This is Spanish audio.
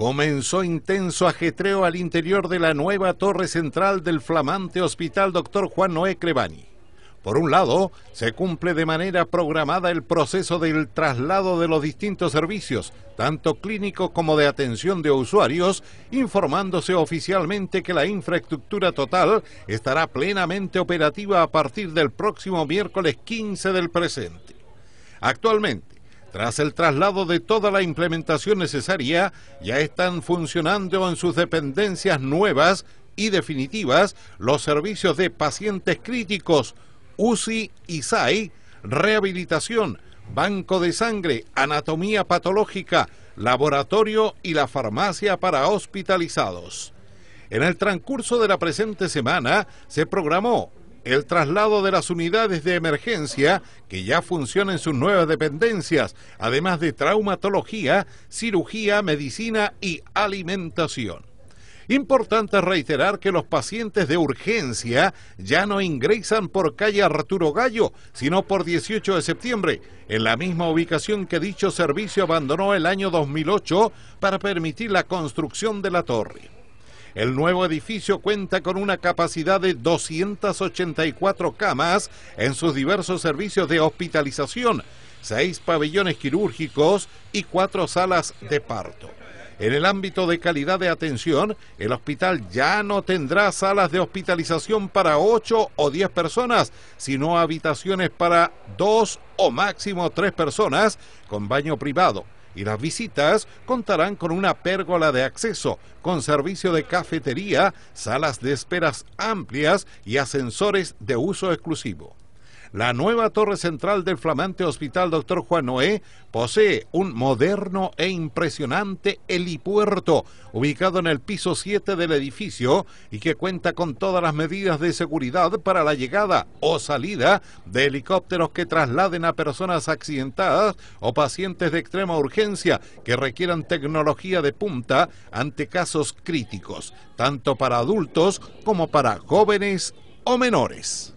comenzó intenso ajetreo al interior de la nueva torre central del flamante Hospital Dr. Juan Noé Crevani. Por un lado, se cumple de manera programada el proceso del traslado de los distintos servicios, tanto clínicos como de atención de usuarios, informándose oficialmente que la infraestructura total estará plenamente operativa a partir del próximo miércoles 15 del presente. Actualmente, tras el traslado de toda la implementación necesaria, ya están funcionando en sus dependencias nuevas y definitivas los servicios de pacientes críticos, UCI y SAI, rehabilitación, banco de sangre, anatomía patológica, laboratorio y la farmacia para hospitalizados. En el transcurso de la presente semana se programó el traslado de las unidades de emergencia que ya funcionan en sus nuevas dependencias, además de traumatología, cirugía, medicina y alimentación. Importante reiterar que los pacientes de urgencia ya no ingresan por calle Arturo Gallo, sino por 18 de septiembre, en la misma ubicación que dicho servicio abandonó el año 2008 para permitir la construcción de la torre. El nuevo edificio cuenta con una capacidad de 284 camas en sus diversos servicios de hospitalización, seis pabellones quirúrgicos y cuatro salas de parto. En el ámbito de calidad de atención, el hospital ya no tendrá salas de hospitalización para 8 o 10 personas, sino habitaciones para 2 o máximo 3 personas con baño privado y las visitas contarán con una pérgola de acceso, con servicio de cafetería, salas de esperas amplias y ascensores de uso exclusivo. La nueva torre central del flamante Hospital Dr. Juan Noé posee un moderno e impresionante helipuerto ubicado en el piso 7 del edificio y que cuenta con todas las medidas de seguridad para la llegada o salida de helicópteros que trasladen a personas accidentadas o pacientes de extrema urgencia que requieran tecnología de punta ante casos críticos, tanto para adultos como para jóvenes o menores.